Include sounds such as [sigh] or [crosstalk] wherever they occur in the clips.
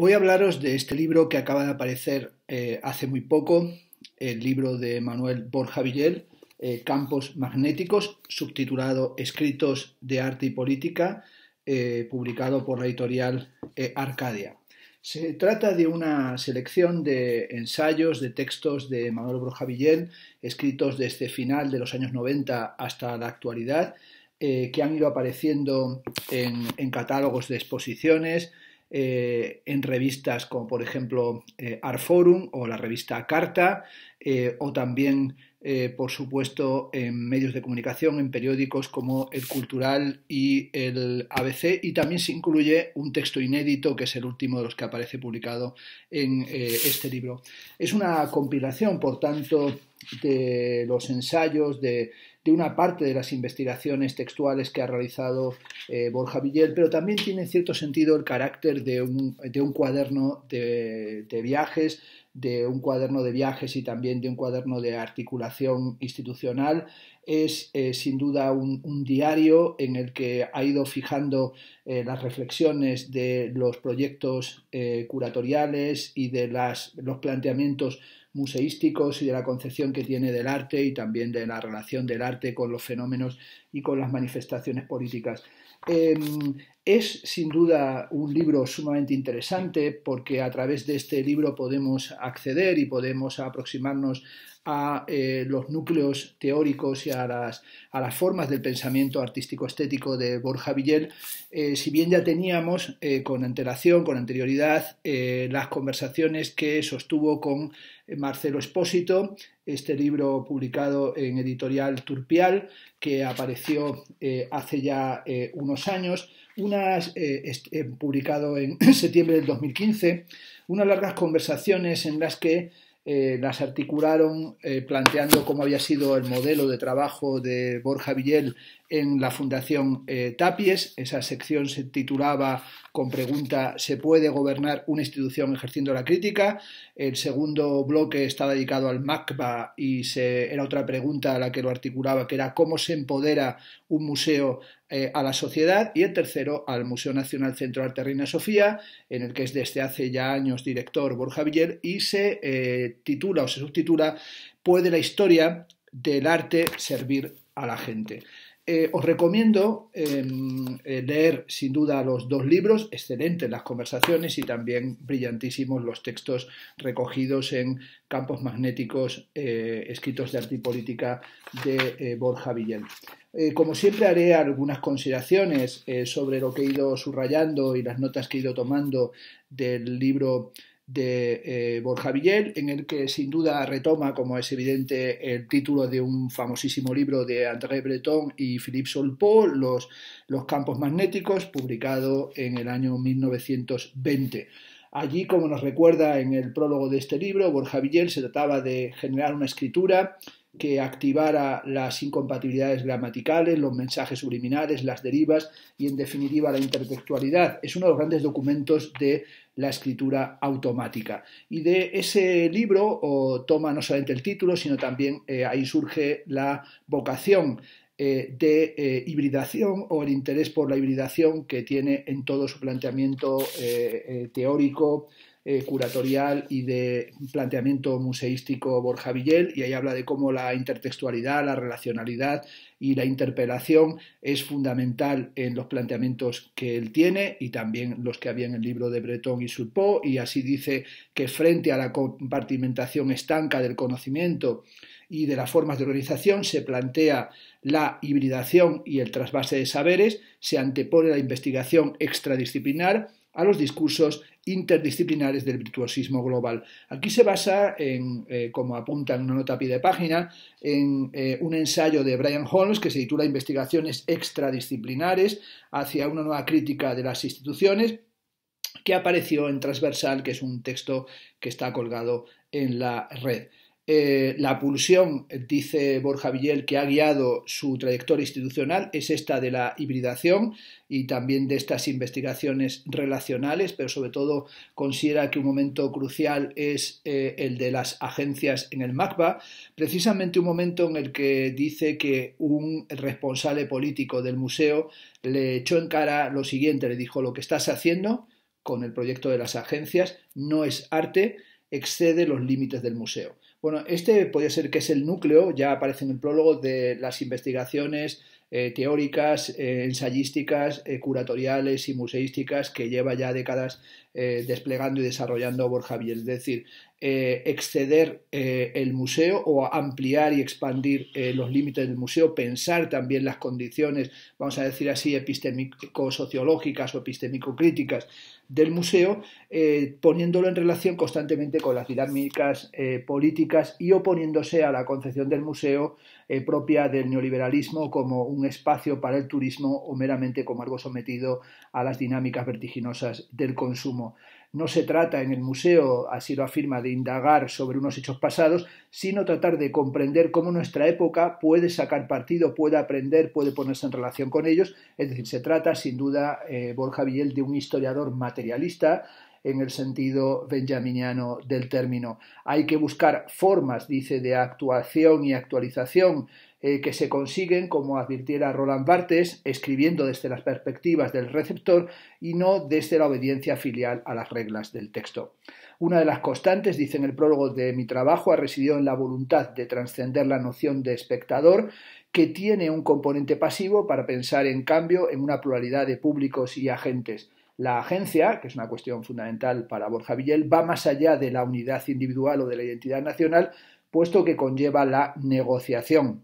Voy a hablaros de este libro que acaba de aparecer eh, hace muy poco, el libro de Manuel Borja Villel, eh, Campos Magnéticos, subtitulado Escritos de Arte y Política, eh, publicado por la editorial Arcadia. Se trata de una selección de ensayos, de textos de Manuel Borja Villel, escritos desde final de los años 90 hasta la actualidad, que han ido apareciendo en catálogos de exposiciones, eh, en revistas como por ejemplo eh, Art o la revista Carta eh, o también por supuesto en medios de comunicación, en periódicos como El Cultural y el ABC y también se incluye un texto inédito que es el último de los que aparece publicado en este libro. Es una compilación por tanto de los ensayos, de de una parte de las investigaciones textuales que ha realizado eh, Borja Villel, pero también tiene cierto sentido el carácter de un, de un cuaderno de viajes de un cuaderno de viajes y también de un cuaderno de articulación institucional, es eh, sin duda un, diario en el que ha ido fijando eh, las reflexiones de los proyectos eh, curatoriales y de los planteamientos museísticos y de la concepción que tiene del arte y también de la relación del arte con los fenómenos y con las manifestaciones políticas. Em, es sin duda un libro sumamente interesante porque a través de este libro podemos acceder y podemos aproximarnos a eh, los núcleos teóricos y a las, a las formas del pensamiento artístico-estético de Borja Villel, eh, si bien ya teníamos eh, con antelación, con anterioridad, las conversaciones que sostuvo con Marcelo Espósito, este libro publicado en editorial Turpial, que apareció hace ya unos años, unas, publicado en [clears throat] septiembre del 2015, unas largas conversaciones en las que eh, las articularon eh, planteando cómo había sido el modelo de trabajo de Borja Villel en la Fundación eh, Tapies. Esa sección se titulaba con pregunta ¿se puede gobernar una institución ejerciendo la crítica? El segundo bloque estaba dedicado al MACBA y era otra pregunta a la que lo articulaba, que era cómo se empodera un museo eh, a la sociedad y el tercero al Museo Nacional Centro Arte Reina Sofía, en el que es desde hace ya años director Borja Villel y se eh, titula o se subtitula ¿Puede la historia del arte servir a la gente? Eh, os recomiendo em, eh, leer sin duda los dos libros, excelentes las conversaciones y también brillantísimos los textos recogidos en Campos Magnéticos, eh, escritos de arte política de Borja Villel. como siempre haré algunas consideraciones sobre lo que he ido subrayando y las notas que he ido tomando del libro de eh, Borja Villel, en el que sin duda retoma, como es evidente, el título de un famosísimo libro de André Breton y Philippe Solpeau, los, los campos magnéticos, publicado en el año 1920. Allí, como nos recuerda en el prólogo de este libro, Borja Villel se trataba de generar una escritura que activara las incompatibilidades gramaticales, los mensajes subliminales, las derivas y, en definitiva, la intertextualidad. Es uno de los grandes documentos de la escritura automática. Y de ese libro o toma no solamente el título, sino también eh, ahí surge la vocación eh, de eh, hibridación o el interés por la hibridación que tiene en todo su planteamiento teórico, eh, curatorial y de planteamiento museístico Borja Villel, y ahí habla de cómo la intertextualidad, la relacionalidad y la interpelación es fundamental en los planteamientos que él tiene y también los que había en el libro de Breton y Sulpo, y así dice que frente a la compartimentación estanca del conocimiento y de las formas de organización se plantea la hibridación y el trasvase de saberes, se antepone la investigación extradisciplinar a los discursos interdisciplinares del virtuosismo global. Aquí se basa en, eh, como apunta en una nota pie de página, en eh, un ensayo de Brian Holmes que se titula Investigaciones extradisciplinares hacia una nueva crítica de las instituciones que apareció en Transversal, que es un texto que está colgado en la red. Eh, la pulsión, dice Borja Villel, que ha guiado su trayectoria institucional es esta de la hibridación y también de estas investigaciones relacionales, pero sobre todo considera que un momento crucial es eh, el de las agencias en el MACBA, precisamente un momento en el que dice que un responsable político del museo le echó en cara lo siguiente, le dijo lo que estás haciendo con el proyecto de las agencias no es arte, excede los límites del museo. Bueno, este podría ser que es el núcleo, ya aparece en el prólogo, de las investigaciones eh, teóricas, eh, ensayísticas, eh, curatoriales y museísticas que lleva ya décadas desplegando y desarrollando Borja Biel. Es decir, eh, exceder eh, el museo o ampliar y expandir eh, los límites del museo, pensar también las condiciones, vamos a decir así, epistémico-sociológicas o epistémico-críticas del museo, poniéndolo en relación constantemente con las dinámicas políticas y oponiéndose a la concepción del museo propia del neoliberalismo como un espacio para el turismo o meramente como algo sometido a las dinámicas vertiginosas del consumo. No se trata en el museo, así lo afirma, de indagar sobre unos hechos pasados, sino tratar de comprender cómo nuestra época puede sacar partido, puede aprender, puede ponerse en relación con ellos. Es decir, se trata sin duda, eh, Borja Villel, de un historiador materialista, en el sentido benjaminiano del término. Hay que buscar formas, dice, de actuación y actualización eh, que se consiguen, como advirtiera Roland Barthes, escribiendo desde las perspectivas del receptor y no desde la obediencia filial a las reglas del texto. Una de las constantes, dice en el prólogo de mi trabajo, ha residido en la voluntad de trascender la noción de espectador, que tiene un componente pasivo para pensar, en cambio, en una pluralidad de públicos y agentes. La agencia, que es una cuestión fundamental para Borja Villel, va más allá de la unidad individual o de la identidad nacional, puesto que conlleva la negociación.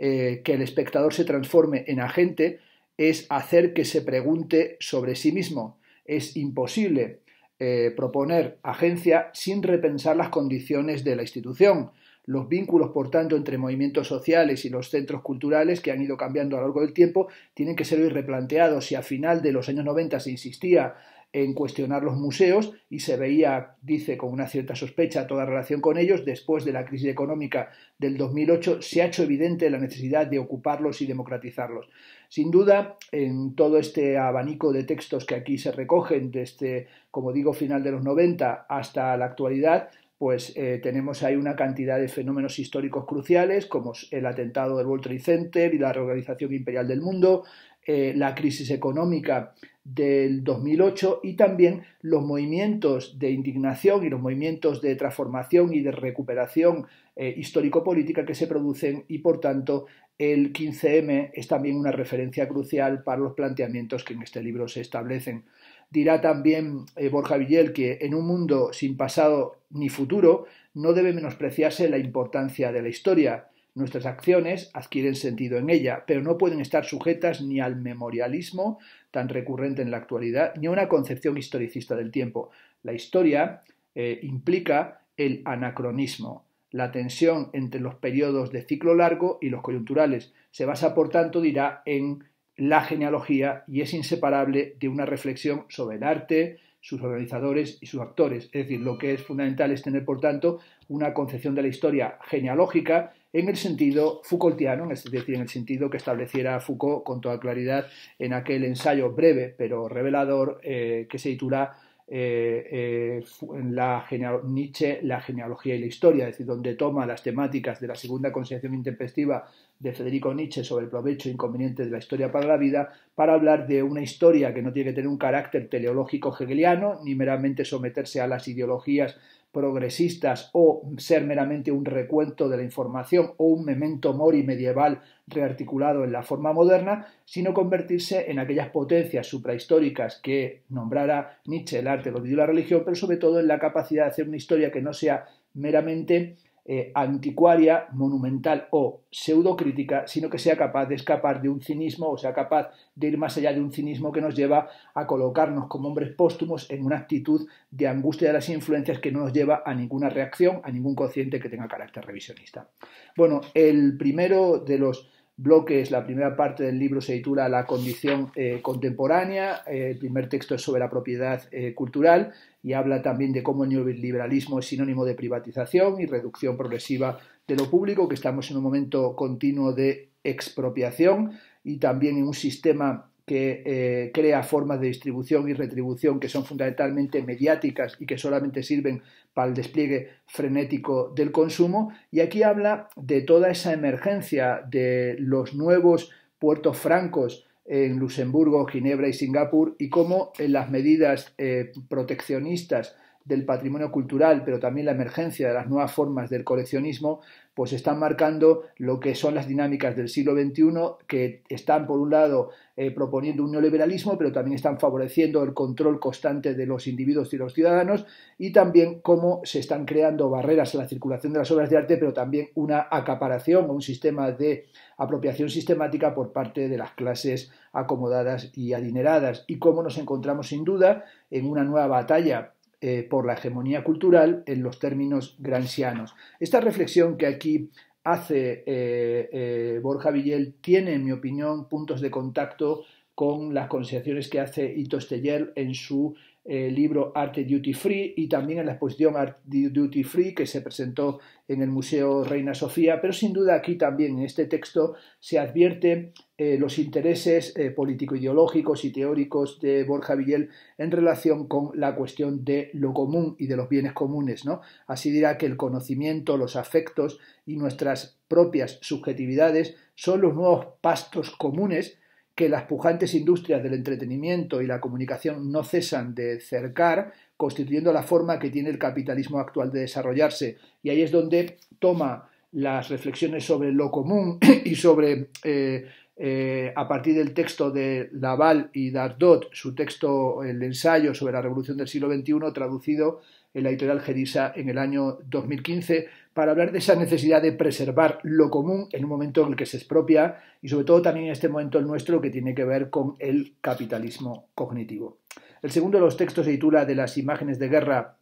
Eh, que el espectador se transforme en agente es hacer que se pregunte sobre sí mismo. Es imposible eh, proponer agencia sin repensar las condiciones de la institución, los vínculos, por tanto, entre movimientos sociales y los centros culturales que han ido cambiando a lo largo del tiempo tienen que ser hoy replanteados. Si a final de los años 90 se insistía en cuestionar los museos y se veía, dice, con una cierta sospecha toda relación con ellos. Después de la crisis económica del 2008 se ha hecho evidente la necesidad de ocuparlos y democratizarlos. Sin duda, en todo este abanico de textos que aquí se recogen desde, como digo, final de los 90 hasta la actualidad, pues eh, tenemos ahí una cantidad de fenómenos históricos cruciales, como el atentado del World Trade Center y la reorganización imperial del mundo, eh, la crisis económica del 2008 y también los movimientos de indignación y los movimientos de transformación y de recuperación eh, histórico-política que se producen y, por tanto, el 15M es también una referencia crucial para los planteamientos que en este libro se establecen. Dirá también eh, Borja Villel que en un mundo sin pasado ni futuro no debe menospreciarse la importancia de la historia Nuestras acciones adquieren sentido en ella, pero no pueden estar sujetas ni al memorialismo tan recurrente en la actualidad, ni a una concepción historicista del tiempo. La historia eh, implica el anacronismo, la tensión entre los periodos de ciclo largo y los coyunturales. Se basa, por tanto, dirá, en la genealogía y es inseparable de una reflexión sobre el arte, sus organizadores y sus actores. Es decir, lo que es fundamental es tener, por tanto, una concepción de la historia genealógica en el sentido Foucaultiano, es decir, en el sentido que estableciera Foucault con toda claridad en aquel ensayo breve pero revelador eh, que se titula eh, eh, en la Nietzsche, la genealogía y la historia, es decir, donde toma las temáticas de la segunda consideración intempestiva de Federico Nietzsche sobre el provecho e inconveniente de la historia para la vida, para hablar de una historia que no tiene que tener un carácter teleológico hegeliano, ni meramente someterse a las ideologías progresistas o ser meramente un recuento de la información o un memento mori medieval rearticulado en la forma moderna, sino convertirse en aquellas potencias suprahistóricas que nombrara Nietzsche el arte, lo y la religión, pero sobre todo en la capacidad de hacer una historia que no sea meramente eh, anticuaria, monumental o pseudocrítica, sino que sea capaz de escapar de un cinismo o sea capaz de ir más allá de un cinismo que nos lleva a colocarnos como hombres póstumos en una actitud de angustia de las influencias que no nos lleva a ninguna reacción, a ningún cociente que tenga carácter revisionista. Bueno, el primero de los bloques. La primera parte del libro se titula La condición eh, contemporánea, eh, el primer texto es sobre la propiedad eh, cultural y habla también de cómo el neoliberalismo es sinónimo de privatización y reducción progresiva de lo público, que estamos en un momento continuo de expropiación y también en un sistema que eh, crea formas de distribución y retribución que son fundamentalmente mediáticas y que solamente sirven para el despliegue frenético del consumo. Y aquí habla de toda esa emergencia de los nuevos puertos francos en Luxemburgo, Ginebra y Singapur y cómo en las medidas eh, proteccionistas del patrimonio cultural, pero también la emergencia de las nuevas formas del coleccionismo, pues están marcando lo que son las dinámicas del siglo XXI, que están, por un lado, eh, proponiendo un neoliberalismo, pero también están favoreciendo el control constante de los individuos y los ciudadanos, y también cómo se están creando barreras a la circulación de las obras de arte, pero también una acaparación o un sistema de apropiación sistemática por parte de las clases acomodadas y adineradas, y cómo nos encontramos sin duda en una nueva batalla eh, por la hegemonía cultural en los términos grancianos. Esta reflexión que aquí hace eh, eh, Borja Villel tiene, en mi opinión, puntos de contacto con las consideraciones que hace Ito Steyer en su el libro Arte Duty Free y también en la exposición Art Duty Free que se presentó en el Museo Reina Sofía, pero sin duda aquí también en este texto se advierten eh, los intereses eh, político-ideológicos y teóricos de Borja Villel en relación con la cuestión de lo común y de los bienes comunes. ¿no? Así dirá que el conocimiento, los afectos y nuestras propias subjetividades son los nuevos pastos comunes que las pujantes industrias del entretenimiento y la comunicación no cesan de cercar, constituyendo la forma que tiene el capitalismo actual de desarrollarse. Y ahí es donde toma las reflexiones sobre lo común [clears throat] y sobre eh, eh, a partir del texto de Laval y Dardot, su texto, el ensayo sobre la revolución del siglo XXI, traducido en la editorial Gerisa en el año 2015, para hablar de esa necesidad de preservar lo común en un momento en el que se expropia y sobre todo también en este momento el nuestro que tiene que ver con el capitalismo cognitivo. El segundo de los textos se titula De las imágenes de guerra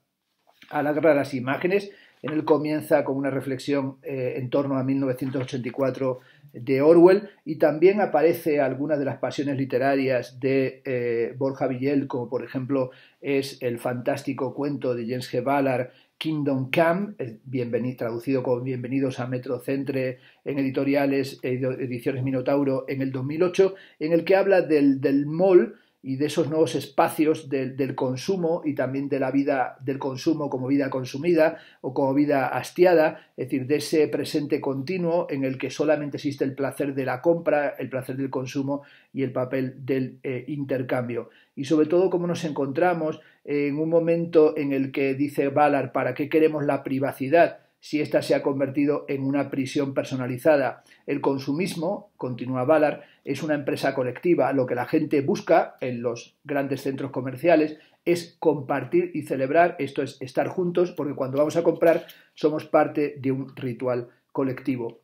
a la guerra de las imágenes en él comienza con una reflexión eh, en torno a 1984 de Orwell y también aparece algunas de las pasiones literarias de eh, Borja Villel, como por ejemplo es el fantástico cuento de Jens G. Ballard, Kingdom Come, traducido como Bienvenidos a Metrocentre en editoriales, ediciones Minotauro en el 2008, en el que habla del, del mall y de esos nuevos espacios del consumo y también de la vida del consumo como vida consumida o como vida hastiada, es decir, de ese presente continuo en el que solamente existe el placer de la compra, el placer del consumo y el papel del eh, intercambio. Y sobre todo como nos encontramos en un momento en el que dice Ballard, ¿para qué queremos la privacidad? si ésta se ha convertido en una prisión personalizada. El consumismo, continúa Ballard, es una empresa colectiva. Lo que la gente busca en los grandes centros comerciales es compartir y celebrar, esto es estar juntos, porque cuando vamos a comprar somos parte de un ritual colectivo.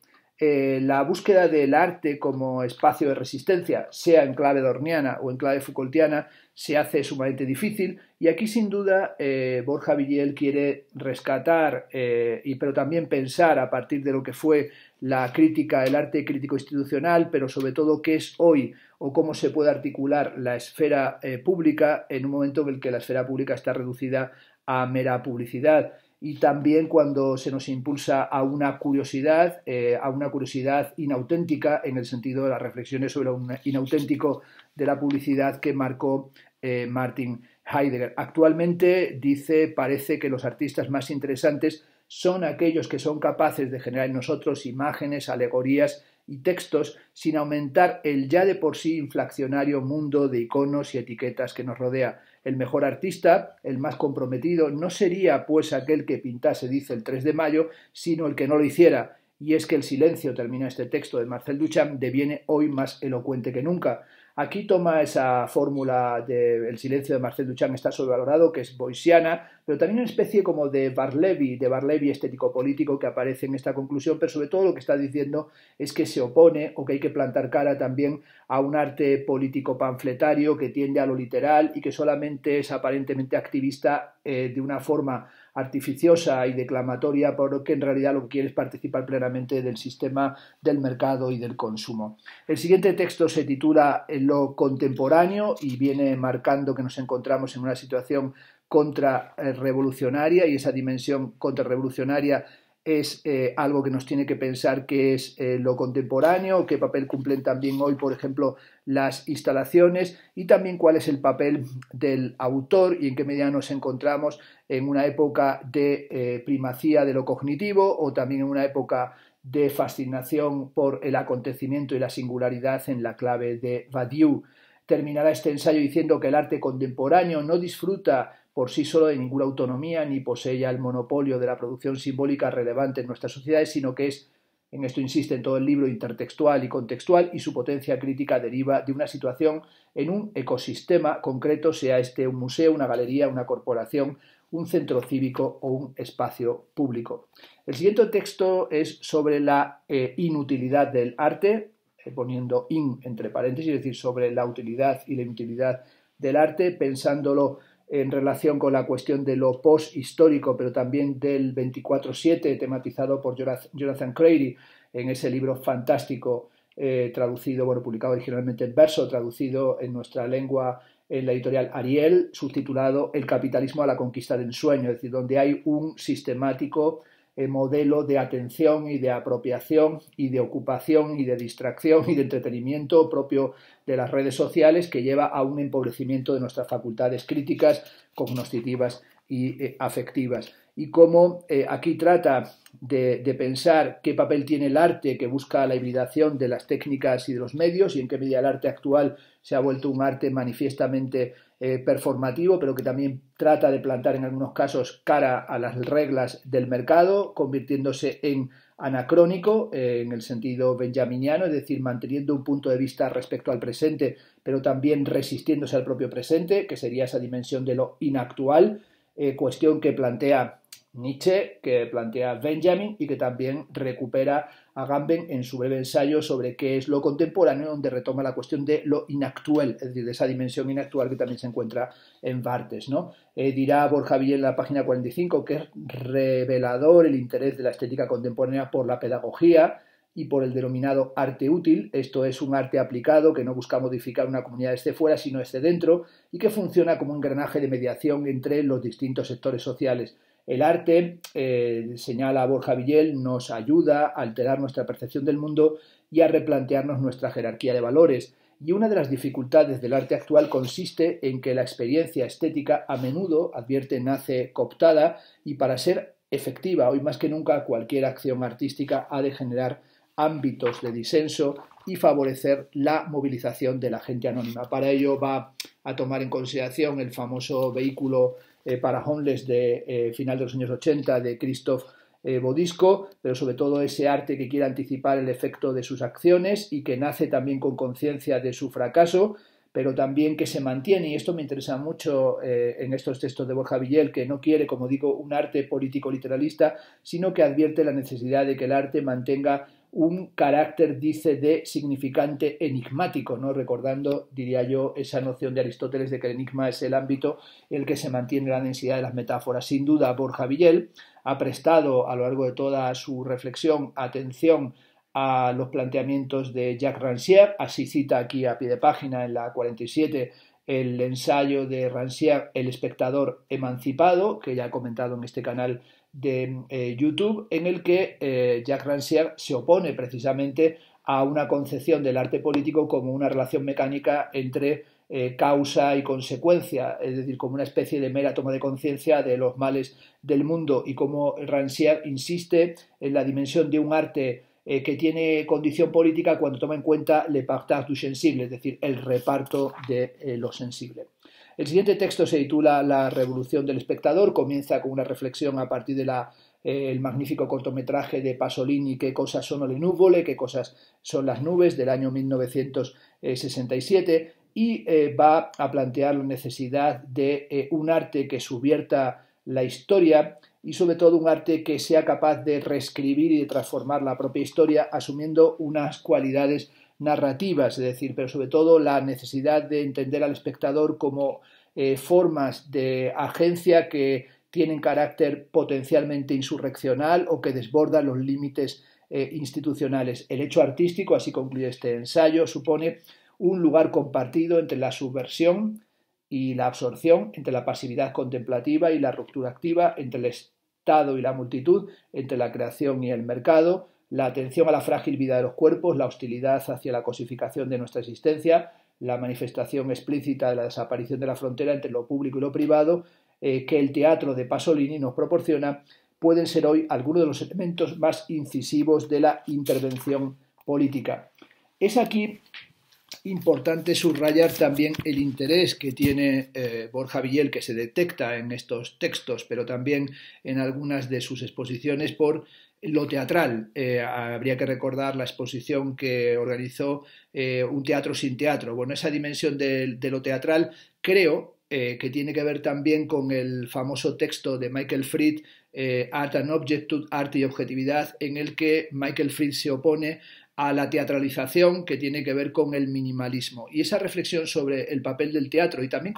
Eh, la búsqueda del arte como espacio de resistencia, sea en clave dorniana o en clave Foucaultiana, se hace sumamente difícil y aquí sin duda eh, Borja Villiel quiere rescatar eh, y pero también pensar a partir de lo que fue la crítica, el arte crítico institucional, pero sobre todo qué es hoy o cómo se puede articular la esfera pública en un momento en el que la esfera pública está reducida a mera publicidad y también cuando se nos impulsa a una curiosidad, eh, a una curiosidad inauténtica en el sentido de las reflexiones sobre lo inauténtico de la publicidad que marcó eh, Martin Heidegger. Actualmente dice, parece que los artistas más interesantes son aquellos que son capaces de generar en nosotros imágenes, alegorías y textos sin aumentar el ya de por sí inflacionario mundo de iconos y etiquetas que nos rodea el mejor artista, el más comprometido, no sería pues aquel que pintase, dice el 3 de mayo, sino el que no lo hiciera. Y es que el silencio, termina este texto de Marcel Duchamp, deviene hoy más elocuente que nunca. Aquí toma esa fórmula del el silencio de Marcel Duchamp está sobrevalorado, que es boisiana, pero también una especie como de Barlevi, de Barlevi estético-político que aparece en esta conclusión, pero sobre todo lo que está diciendo es que se opone o que hay que plantar cara también a un arte político panfletario que tiende a lo literal y que solamente es aparentemente activista eh, de una forma artificiosa y declamatoria, porque en realidad lo que quiere es participar plenamente del sistema del mercado y del consumo. El siguiente texto se titula Lo contemporáneo y viene marcando que nos encontramos en una situación contrarrevolucionaria y esa dimensión contrarrevolucionaria es eh, algo que nos tiene que pensar qué es eh, lo contemporáneo, qué papel cumplen también hoy, por ejemplo, las instalaciones y también cuál es el papel del autor y en qué medida nos encontramos en una época de eh, primacía de lo cognitivo o también en una época de fascinación por el acontecimiento y la singularidad en la clave de Badiou. Terminará este ensayo diciendo que el arte contemporáneo no disfruta por sí solo de ninguna autonomía ni posee ya el monopolio de la producción simbólica relevante en nuestras sociedades, sino que es, en esto insiste en todo el libro, intertextual y contextual y su potencia crítica deriva de una situación en un ecosistema concreto, sea este un museo, una galería, una corporación, un centro cívico o un espacio público. El siguiente texto es sobre la eh, inutilidad del arte, eh, poniendo in entre paréntesis, es decir, sobre la utilidad y la inutilidad del arte, pensándolo en relación con la cuestión de lo post pero también del 24-7, tematizado por Jonathan Crady en ese libro fantástico eh, traducido, bueno, publicado originalmente en verso, traducido en nuestra lengua en la editorial Ariel, subtitulado El capitalismo a la conquista del sueño, es decir, donde hay un sistemático eh, modelo de atención y de apropiación y de ocupación y de distracción y de entretenimiento propio de las redes sociales que lleva a un empobrecimiento de nuestras facultades críticas, cognoscitivas y eh, afectivas. Y cómo eh, aquí trata de, de, pensar qué papel tiene el arte que busca la hibridación de las técnicas y de los medios y en qué medida el arte actual se ha vuelto un arte manifiestamente eh, performativo, pero que también trata de plantar en algunos casos cara a las reglas del mercado, convirtiéndose en anacrónico eh, en el sentido benjaminiano, es decir, manteniendo un punto de vista respecto al presente, pero también resistiéndose al propio presente, que sería esa dimensión de lo inactual, eh, cuestión que plantea Nietzsche, que plantea Benjamin y que también recupera a Gamben en su breve ensayo sobre qué es lo contemporáneo, donde retoma la cuestión de lo inactual, es decir, de esa dimensión inactual que también se encuentra en Bartes. ¿no? Eh, dirá Borja Villé en la página 45 que es revelador el interés de la estética contemporánea por la pedagogía, y por el denominado arte útil, esto es un arte aplicado que no busca modificar una comunidad desde fuera, sino desde dentro, y que funciona como un engranaje de mediación entre los distintos sectores sociales. El arte, eh, señala Borja Villel, nos ayuda a alterar nuestra percepción del mundo y a replantearnos nuestra jerarquía de valores. Y una de las dificultades del arte actual consiste en que la experiencia estética a menudo, advierte, nace cooptada y para ser efectiva, hoy más que nunca, cualquier acción artística ha de generar ámbitos de disenso y favorecer la movilización de la gente anónima. Para ello va a tomar en consideración el famoso vehículo eh, para homeless de eh, final de los años 80 de Christoph eh, Bodisco, pero sobre todo ese arte que quiere anticipar el efecto de sus acciones y que nace también con conciencia de su fracaso, pero también que se mantiene, y esto me interesa mucho en estos textos de Borja Villel, que no quiere, como digo, un arte político-literalista, sino que advierte la necesidad de que el arte mantenga un carácter, dice, de significante enigmático, ¿no? Recordando, diría yo, esa noción de Aristóteles de que el enigma es el ámbito en el que se mantiene la densidad de las metáforas. Sin duda, Borja Villel ha prestado a lo largo de toda su reflexión atención a los planteamientos de Jacques Rancière, así cita aquí a pie de página en la 47 el ensayo de Rancière El espectador emancipado, que ya he comentado en este canal de eh, YouTube en el que Jacques eh, Jack Rancière se opone precisamente a una concepción del arte político como una relación mecánica entre eh, causa y consecuencia, es decir, como una especie de mera toma de conciencia de los males del mundo y como Rancière insiste en la dimensión de un arte que tiene condición política cuando toma en cuenta le partage du sensible, es decir, el reparto de lo sensible. El siguiente texto se titula La revolución del espectador, comienza con una reflexión a partir del eh, magnífico cortometraje de Pasolini, ¿Qué cosas son le ¿Qué cosas son las nubes? del año 1967 y eh, va a plantear la necesidad de eh, un arte que subierta la historia y sobre todo un arte que sea capaz de reescribir y de transformar la propia historia asumiendo unas cualidades narrativas, es decir, pero sobre todo la necesidad de entender al espectador como eh, formas de agencia que tienen carácter potencialmente insurreccional o que desbordan los límites eh, institucionales. El hecho artístico, así concluye este ensayo, supone un lugar compartido entre la subversión y la absorción, entre la pasividad contemplativa y la ruptura activa, entre el Estado y la multitud, entre la creación y el mercado, la atención a la frágil vida de los cuerpos, la hostilidad hacia la cosificación de nuestra existencia, la manifestación explícita de la desaparición de la frontera entre lo público y lo privado eh, que el teatro de Pasolini nos proporciona, pueden ser hoy algunos de los elementos más incisivos de la intervención política. Es aquí importante subrayar también el interés que tiene eh, Borja Villel, que se detecta en estos textos, pero también en algunas de sus exposiciones, por lo teatral. Eh, habría que recordar la exposición que organizó eh, Un teatro sin teatro. Bueno, esa dimensión de, lo teatral creo eh, que tiene que ver también con el famoso texto de Michael Fried, Art and Objectivity, Arte y Objetividad, en el que Michael Fried se opone a la teatralización que tiene que ver con el minimalismo. Y esa reflexión sobre el papel del teatro y también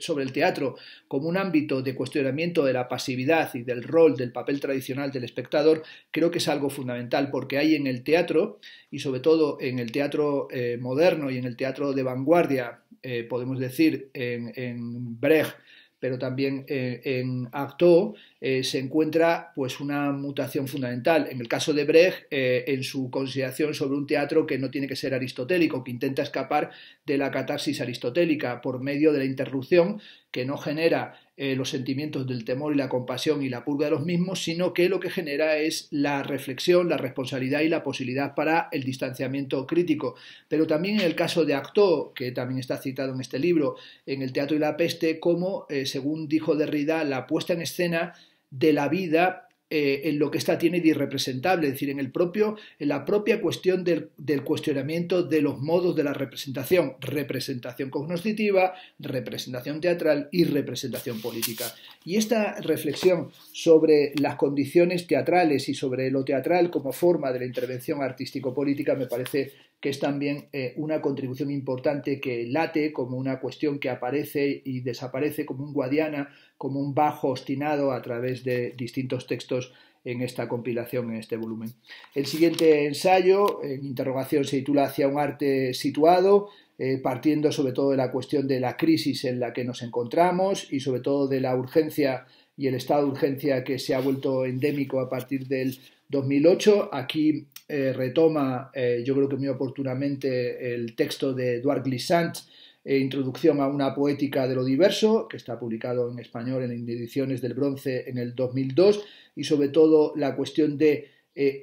sobre el teatro como un ámbito de cuestionamiento de la pasividad y del rol del papel tradicional del espectador, creo que es algo fundamental porque hay en el teatro y sobre todo en el teatro eh, moderno y en el teatro de vanguardia, eh, podemos decir, en, en Brecht, pero también eh, en Acto eh, se encuentra pues una mutación fundamental. En el caso de Brecht, eh, en su consideración sobre un teatro que no tiene que ser aristotélico, que intenta escapar de la catarsis aristotélica por medio de la interrupción que no genera eh, los sentimientos del temor y la compasión y la purga de los mismos, sino que lo que genera es la reflexión, la responsabilidad y la posibilidad para el distanciamiento crítico. Pero también en el caso de Acto, que también está citado en este libro, en El teatro y la peste, como, eh, según dijo Derrida, la puesta en escena de la vida eh, en lo que ésta tiene de irrepresentable, es decir, en, el propio, en la propia cuestión del, del, cuestionamiento de los modos de la representación, representación cognoscitiva, representación teatral y representación política. Y esta reflexión sobre las condiciones teatrales y sobre lo teatral como forma de la intervención artístico-política me parece que es también eh, una contribución importante que late como una cuestión que aparece y desaparece como un guadiana, como un bajo obstinado a través de distintos textos en esta compilación, en este volumen. El siguiente ensayo, en interrogación, se titula Hacia un arte situado, eh, partiendo sobre todo de la cuestión de la crisis en la que nos encontramos y sobre todo de la urgencia y el estado de urgencia que se ha vuelto endémico a partir del 2008. Aquí eh, retoma, eh, yo creo que muy oportunamente, el texto de Eduard Glissant, eh, Introducción a una poética de lo diverso, que está publicado en español en ediciones del bronce en el 2002, y sobre todo la cuestión de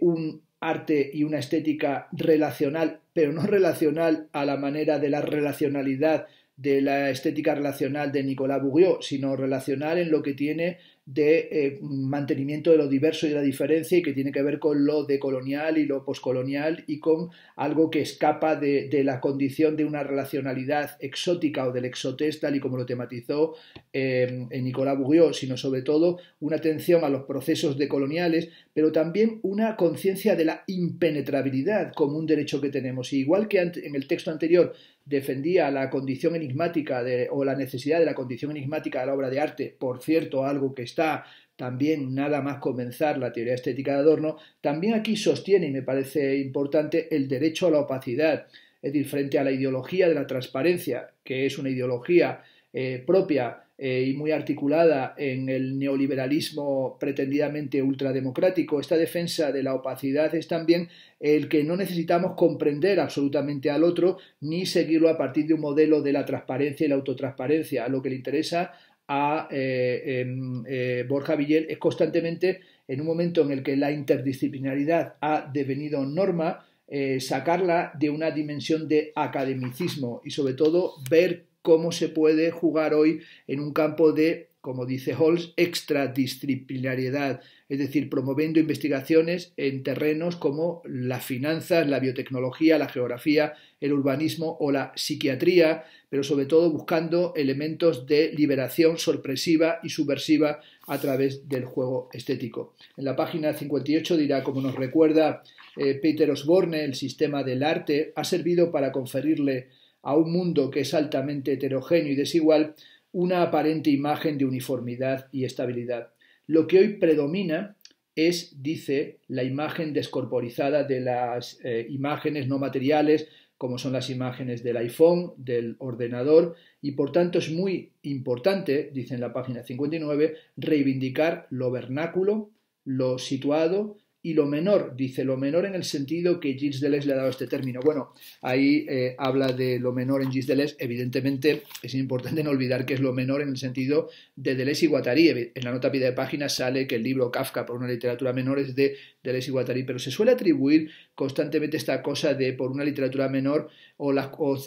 un arte y una estética relacional, pero no relacional a la manera de la relacionalidad de la estética relacional de Nicolas Bourdieu, sino relacional en lo que tiene de eh, mantenimiento de lo diverso y de la diferencia y que tiene que ver con lo decolonial y lo poscolonial y con algo que escapa de, la condición de una relacionalidad exótica o del exotés tal y como lo tematizó eh, en Nicolás Bourdieu, sino sobre todo una atención a los procesos decoloniales, pero también una conciencia de la impenetrabilidad como un derecho que tenemos. Y igual que en el texto anterior defendía la condición enigmática de, o la necesidad de la condición enigmática de la obra de arte, por cierto, algo que está también nada más comenzar la teoría estética de Adorno, también aquí sostiene, y me parece importante, el derecho a la opacidad, es decir, frente a la ideología de la transparencia, que es una ideología eh, propia eh, y muy articulada en el neoliberalismo pretendidamente ultrademocrático, esta defensa de la opacidad es también el que no necesitamos comprender absolutamente al otro ni seguirlo a partir de un modelo de la transparencia y la autotransparencia. Lo que le interesa a eh, em, eh, Borja Villel es constantemente, en un momento en el que la interdisciplinaridad ha devenido norma, sacarla de una dimensión de academicismo y sobre todo ver cómo se puede jugar hoy en un campo de, como dice Holmes, extradisciplinariedad, es decir, promoviendo investigaciones en terrenos como las finanzas, la biotecnología, la geografía, el urbanismo o la psiquiatría, pero sobre todo buscando elementos de liberación sorpresiva y subversiva a través del juego estético. En la página 58 dirá, como nos recuerda eh, Peter Osborne, el sistema del arte ha servido para conferirle a un mundo que es altamente heterogéneo y desigual una aparente imagen de uniformidad y estabilidad. Lo que hoy predomina es, dice, la imagen descorporizada de las eh, imágenes no materiales, como son las imágenes del iPhone, del ordenador, y por tanto es muy importante, dice en la página 59, reivindicar lo vernáculo, lo situado, y lo menor, dice lo menor en el sentido que Gilles Deleuze le ha dado este término. Bueno, ahí eh, habla de lo menor en Gilles Deleuze, evidentemente es importante no olvidar que es lo menor en el sentido de Deleuze y Guattari. En la nota vida de página sale que el libro Kafka por una literatura menor es de Deleuze y Guattari, pero se suele atribuir constantemente esta cosa de por una literatura menor o,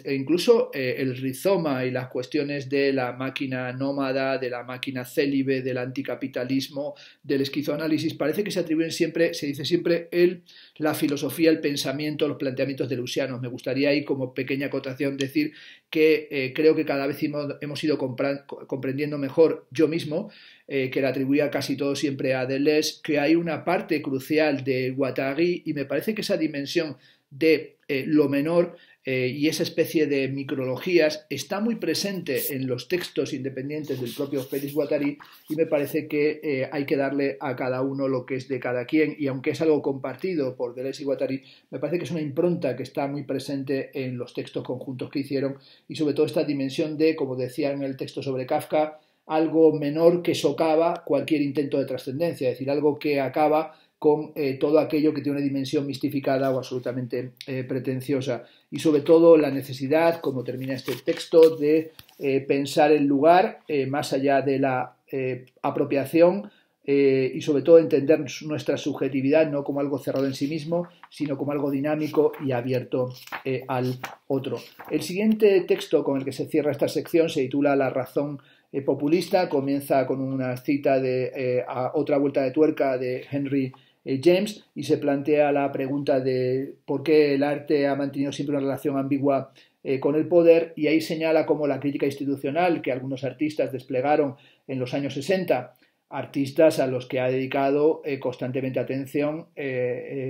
e incluso eh, el rizoma y las cuestiones de la máquina nómada, de la máquina célibe, del anticapitalismo, del esquizoanálisis, parece que se atribuyen siempre se dice siempre el, la filosofía, el pensamiento, los planteamientos de Luciano. Me gustaría ahí como pequeña acotación decir que eh, creo que cada vez hemos ido comprendiendo mejor yo mismo, eh, que la atribuía casi todo siempre a Deleuze, que hay una parte crucial de Guattari y me parece que esa dimensión de eh, lo menor eh, y esa especie de micrologías está muy presente en los textos independientes del propio Félix Guattari y me parece que eh, hay que darle a cada uno lo que es de cada quien y aunque es algo compartido por Deleuze y Guattari, me parece que es una impronta que está muy presente en los textos conjuntos que hicieron y sobre todo esta dimensión de, como decía en el texto sobre Kafka, algo menor que socava cualquier intento de trascendencia, es decir, algo que acaba con eh, todo aquello que tiene una dimensión mistificada o absolutamente eh, pretenciosa. Y sobre todo la necesidad, como termina este texto, de eh, pensar el lugar más allá de la apropiación y sobre todo entender nuestra subjetividad no como algo cerrado en sí mismo, sino como algo dinámico y abierto al otro. El siguiente texto con el que se cierra esta sección se titula La razón populista, comienza con una cita de otra vuelta de tuerca de Henry eh, James y se plantea la pregunta de por qué el arte ha mantenido siempre una relación ambigua eh, con el poder y ahí señala como la crítica institucional que algunos artistas desplegaron en los años 60, artistas a los que ha dedicado eh, constantemente atención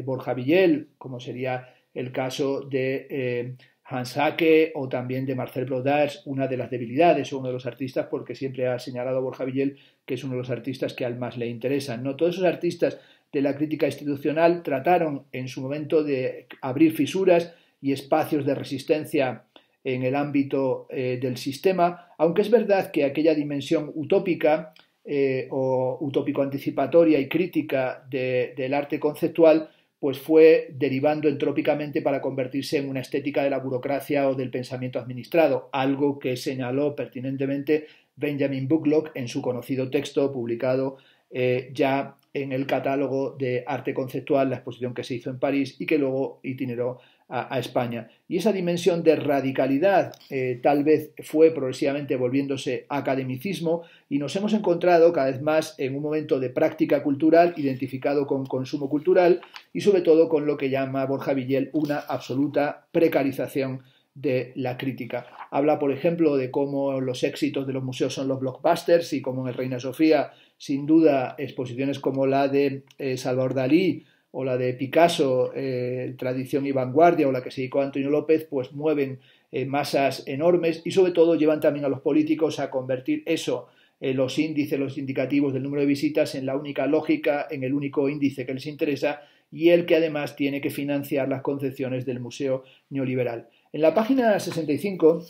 Borja Villel, como sería el caso de Hans Hacke o también de Marcel Brodars, una de las debilidades o uno de los artistas, porque siempre ha señalado Borja Villel que es uno de los artistas que al más le interesan. ¿no? Todos esos artistas de la crítica institucional trataron en su momento de abrir fisuras y espacios de resistencia en el ámbito eh, del sistema, aunque es verdad que aquella dimensión utópica eh, o utópico-anticipatoria y crítica del arte conceptual pues fue derivando entrópicamente para convertirse en una estética de la burocracia o del pensamiento administrado, algo que señaló pertinentemente Benjamin Bucklock en su conocido texto publicado eh, ya en el catálogo de arte conceptual, la exposición que se hizo en París y que luego itineró a, España. Y esa dimensión de radicalidad eh, tal vez fue progresivamente volviéndose academicismo y nos hemos encontrado cada vez más en un momento de práctica cultural identificado con consumo cultural y sobre todo con lo que llama Borja Villel una absoluta precarización de la crítica. Habla, por ejemplo, de cómo los éxitos de los museos son los blockbusters y cómo en el Reina Sofía sin duda exposiciones como la de eh, Salvador Dalí o la de Picasso, eh, Tradición y Vanguardia o la que se dedicó a Antonio López, pues mueven eh, masas enormes y sobre todo llevan también a los políticos a convertir eso, los índices, los indicativos del número de visitas en la única lógica, en el único índice que les interesa y el que además tiene que financiar las concepciones del Museo Neoliberal. En la página 65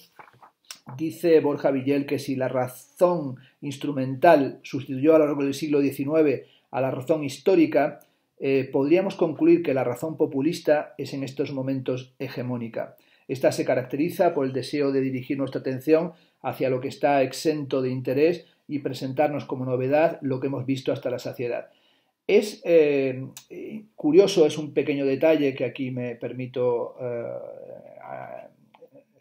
Dice Borja Villel que si la razón instrumental sustituyó a lo largo del siglo XIX a la razón histórica, eh, podríamos concluir que la razón populista es en estos momentos hegemónica. Esta se caracteriza por el deseo de dirigir nuestra atención hacia lo que está exento de interés y presentarnos como novedad lo que hemos visto hasta la saciedad. Es eh, eh, curioso, es un pequeño detalle que aquí me permito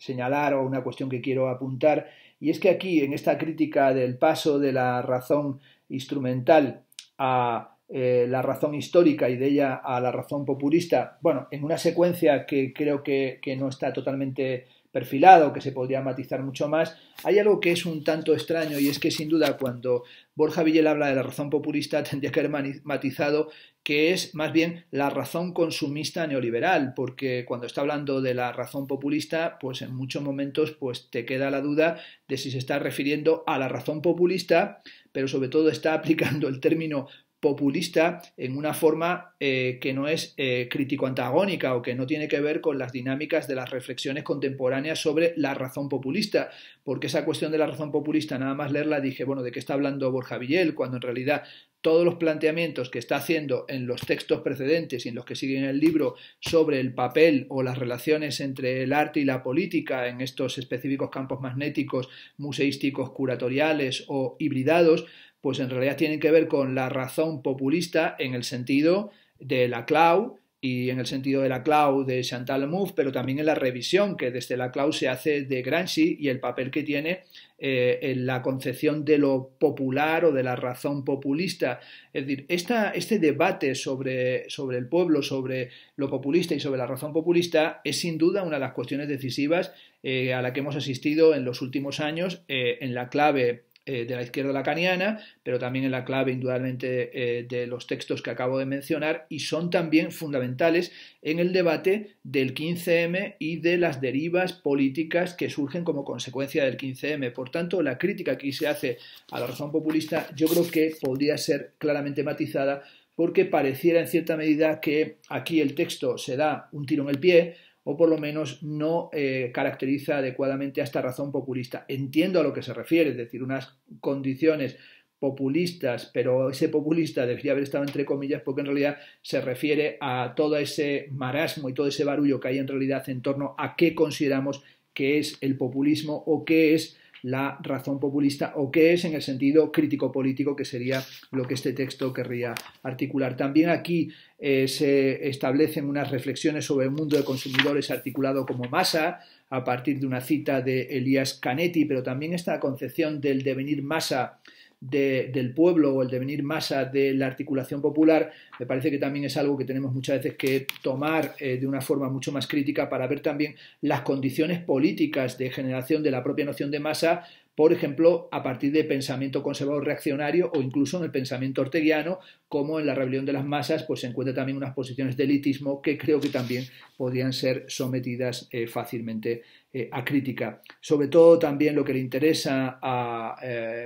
señalar o una cuestión que quiero apuntar, y es que aquí, en esta crítica del paso de la razón instrumental a eh, la razón histórica y de ella a la razón populista, bueno, en una secuencia que creo que, que no está totalmente perfilado que se podría matizar mucho más, hay algo que es un tanto extraño y es que sin duda cuando Borja Villel habla de la razón populista [laughs] tendría que haber matizado que es más bien la razón consumista neoliberal, porque cuando está hablando de la razón populista, pues en muchos momentos pues te queda la duda de si se está refiriendo a la razón populista, pero sobre todo está [laughs] aplicando el término populista en una forma eh, que no es eh, crítico-antagónica o que no tiene que ver con las dinámicas de las reflexiones contemporáneas sobre la razón populista, porque esa cuestión de la razón populista, nada más leerla, dije, bueno, ¿de qué está hablando Borja Villel? Cuando en realidad todos los planteamientos que está haciendo en los textos precedentes y en los que siguen el libro sobre el papel o las relaciones entre el arte y la política en estos específicos campos magnéticos, museísticos, curatoriales o hibridados, pues en realidad tienen que ver con la razón populista en el sentido de la clau y en el sentido de la clau de Chantal Mouffe, pero también en la revisión que desde la clau se hace de Gramsci y el papel que tiene eh, en la concepción de lo popular o de la razón populista. Es decir, este debate sobre, sobre el pueblo, sobre lo populista y sobre la razón populista es sin duda una de las cuestiones decisivas eh, a la que hemos asistido en los últimos años eh, en la clave eh, de la izquierda lacaniana, pero también en la clave indudablemente eh, de los textos que acabo de mencionar y son también fundamentales en el debate del 15M y de las derivas políticas que surgen como consecuencia del 15M. Por tanto, la crítica que se hace a la razón populista yo creo que podría ser claramente matizada porque pareciera en cierta medida que aquí el texto se da un tiro en el pie, o por lo menos no eh, caracteriza adecuadamente a esta razón populista. Entiendo a lo que se refiere, es decir, unas condiciones populistas, pero ese populista debería haber estado entre comillas porque en realidad se refiere a todo ese marasmo y todo ese barullo que hay en realidad en torno a qué consideramos que es el populismo o qué es la razón populista o qué es en el sentido crítico político, que sería lo que este texto querría articular. También aquí eh, se establecen unas reflexiones sobre el mundo de consumidores articulado como masa, a partir de una cita de Elías Canetti, pero también esta concepción del devenir masa del pueblo o el devenir masa de la articulación popular, me parece que también es algo que tenemos muchas veces que tomar eh, de una forma mucho más crítica para ver también las condiciones políticas de generación de la propia noción de masa por ejemplo, a partir de pensamiento conservador reaccionario o incluso en el pensamiento orteguiano, como en la rebelión de las masas, pues se encuentra también unas posiciones de elitismo que creo que también podrían ser sometidas eh, fácilmente eh, a crítica. Sobre todo también lo que le interesa a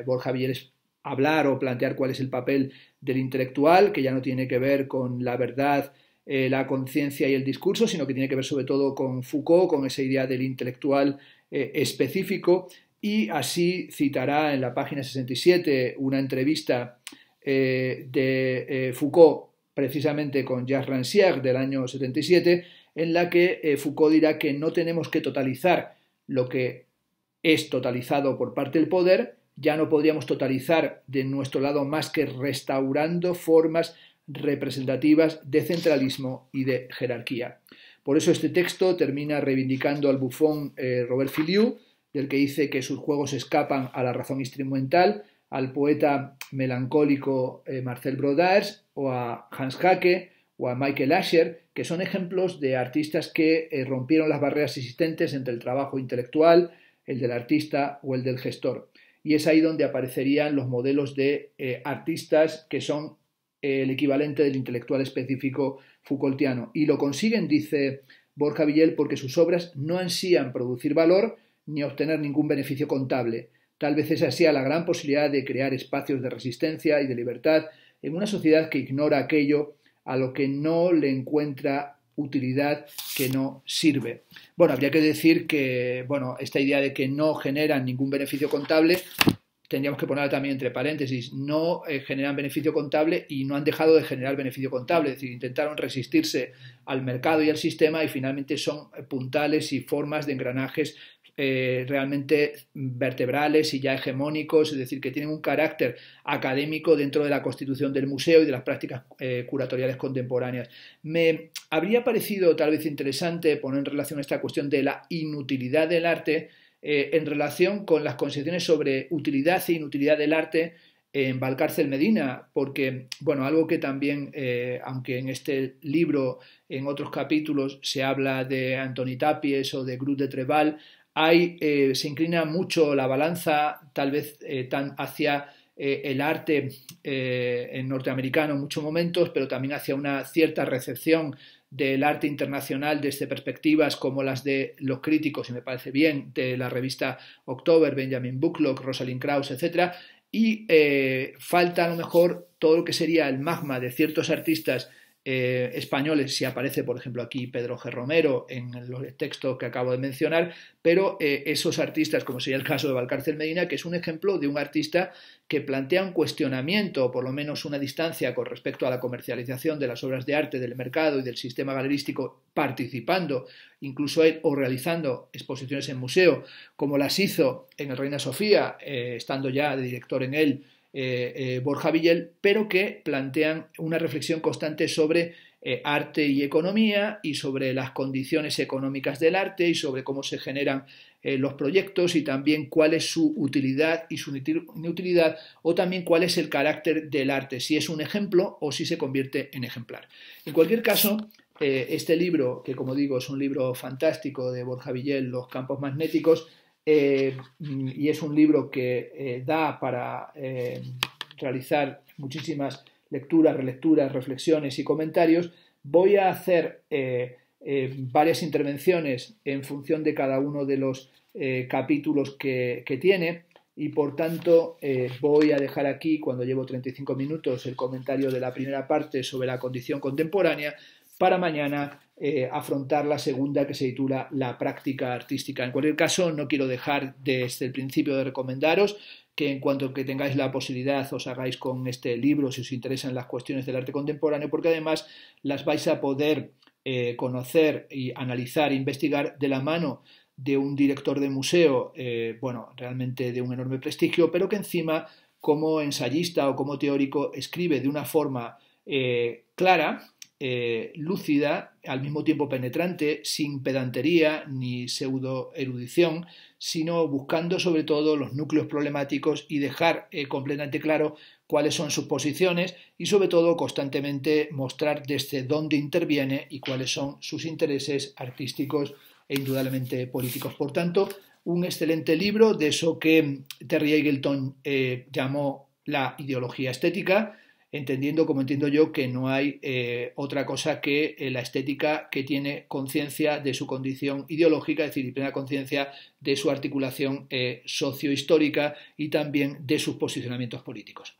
Borja Villeres hablar o plantear cuál es el papel del intelectual, que ya no tiene que ver con la verdad, eh, la conciencia y el discurso, sino que tiene que ver sobre todo con Foucault, con esa idea del intelectual eh, específico, y así citará en la página 67 una entrevista eh, de Foucault precisamente con Jacques Rancière del año 77, en la que Foucault dirá que no tenemos que totalizar lo que es totalizado por parte del poder, ya no podríamos totalizar de nuestro lado más que restaurando formas representativas de centralismo y de jerarquía. Por eso este texto termina reivindicando al bufón eh, Robert Filiu, del que dice que sus juegos escapan a la razón instrumental, al poeta melancólico eh, Marcel Brodars o a Hans Hacke o a Michael Asher, que son ejemplos de artistas que eh, rompieron las barreras existentes entre el trabajo intelectual, el del artista o el del gestor y es ahí donde aparecerían los modelos de eh, artistas que son eh, el equivalente del intelectual específico Foucaultiano. Y lo consiguen, dice Borja Villel, porque sus obras no ansían producir valor ni obtener ningún beneficio contable. Tal vez esa sea la gran posibilidad de crear espacios de resistencia y de libertad en una sociedad que ignora aquello a lo que no le encuentra utilidad que no sirve. Bueno, habría que decir que, bueno, esta idea de que no generan ningún beneficio contable, tendríamos que ponerla también entre paréntesis, no eh, generan beneficio contable y no han dejado de generar beneficio contable, es decir, intentaron resistirse al mercado y al sistema y finalmente son eh, puntales y formas de engranajes eh, realmente vertebrales y ya hegemónicos, es decir, que tienen un carácter académico dentro de la constitución del museo y de las prácticas eh, curatoriales contemporáneas. Me habría parecido tal vez interesante poner en relación esta cuestión de la inutilidad del arte eh, en relación con las concepciones sobre utilidad e inutilidad del arte en Valcárcel Medina, porque, bueno, algo que también, aunque en este libro, en otros capítulos, se habla de Antoni Tapies o de Cruz de Treval, hay, eh, se inclina mucho la balanza tal vez eh, tan hacia eh, el arte norteamericano en muchos momentos, pero también hacia una cierta recepción del arte internacional desde perspectivas como las de los críticos, y me parece bien, de la revista October, Benjamin Bucklock, Rosalind Krauss, etc. Y falta a lo mejor todo lo que sería el magma de ciertos artistas eh, españoles, si aparece, por ejemplo, aquí Pedro G. Romero en los textos que acabo de mencionar, pero eh, esos artistas, como sería el caso de Valcárcel Medina, que es un ejemplo de un artista que plantea un cuestionamiento, o por lo menos una distancia con respecto a la comercialización de las obras de arte, del mercado y del sistema galerístico, participando, incluso o realizando exposiciones en museo, como las hizo en el Reina Sofía, eh, estando ya de director en él eh, eh, Borja Villel, pero que plantean una reflexión constante sobre eh, arte y economía y sobre las condiciones económicas del arte y sobre cómo se generan los proyectos y también cuál es su utilidad y su inutilidad o también cuál es el carácter del arte, si es un ejemplo o si se convierte en ejemplar. En cualquier caso, este libro, que como digo es un libro fantástico de Borja Villel, Los campos magnéticos, eh, mm, y es un libro que eh, da para eh, realizar muchísimas lecturas, relecturas, reflexiones y comentarios, voy a hacer varias intervenciones en función de cada uno de los capítulos que, que, tiene y por tanto voy a dejar aquí, cuando llevo 35 minutos, el comentario de la primera parte sobre la condición contemporánea, para mañana eh, afrontar la segunda que se titula La práctica artística. En cualquier caso, no quiero dejar desde el principio de recomendaros que en cuanto que tengáis la posibilidad os hagáis con este libro si os interesan las cuestiones del arte contemporáneo, porque además las vais a poder eh, conocer y analizar e investigar de la mano de un director de museo, eh, bueno, realmente de un enorme prestigio, pero que encima como ensayista o como teórico escribe de una forma clara, eh, lúcida, al mismo tiempo penetrante, sin pedantería ni pseudo erudición, sino buscando sobre todo los núcleos problemáticos y dejar eh, completamente claro cuáles son sus posiciones y sobre todo constantemente mostrar desde dónde interviene y cuáles son sus intereses artísticos e indudablemente políticos. Por tanto, un excelente libro de eso que Terry Eagleton eh, llamó la ideología estética, entendiendo como entiendo yo que no hay eh, otra cosa que eh, la estética que tiene conciencia de su condición ideológica, es decir, plena conciencia de su articulación eh, sociohistórica y también de sus posicionamientos políticos.